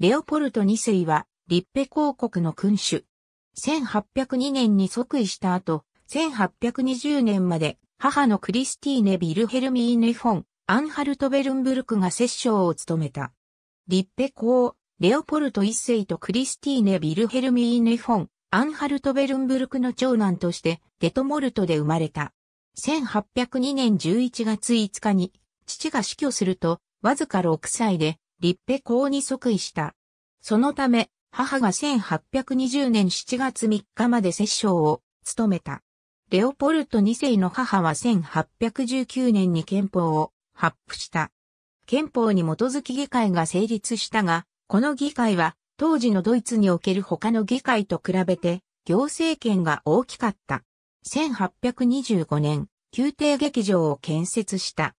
レオポルト2世は、リッペ公国の君主。1802年に即位した後、1820年まで母のクリスティーネ・ビルヘルミーネ・フォン、アンハルト・ベルンブルクが摂政を務めた。リッペ公、レオポルト一世とクリスティーネ・ビルヘルミーネ・フォン、アンハルト・ベルンブルクの長男として、デトモルトで生まれた。1802年11月5日に、父が死去すると、わずか6歳で、立ペ公に即位した。そのため、母が1820年7月3日まで摂政を務めた。レオポルト2世の母は1819年に憲法を発布した。憲法に基づき議会が成立したが、この議会は当時のドイツにおける他の議会と比べて行政権が大きかった。1825年、宮廷劇場を建設した。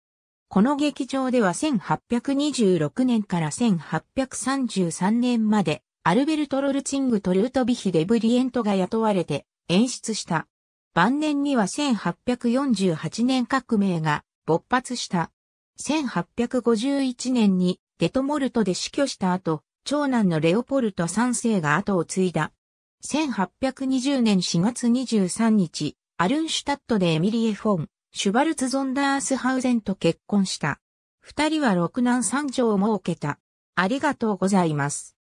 この劇場では1826年から1833年まで、アルベルト・ロルチングとルートビヒ・デブリエントが雇われて演出した。晩年には1848年革命が勃発した。1851年にデトモルトで死去した後、長男のレオポルト3世が後を継いだ。1820年4月23日、アルンシュタットでエミリエ・フォン、シュバルツ・ゾンダースハウゼンと結婚した。二人は六男三女を設けた。ありがとうございます。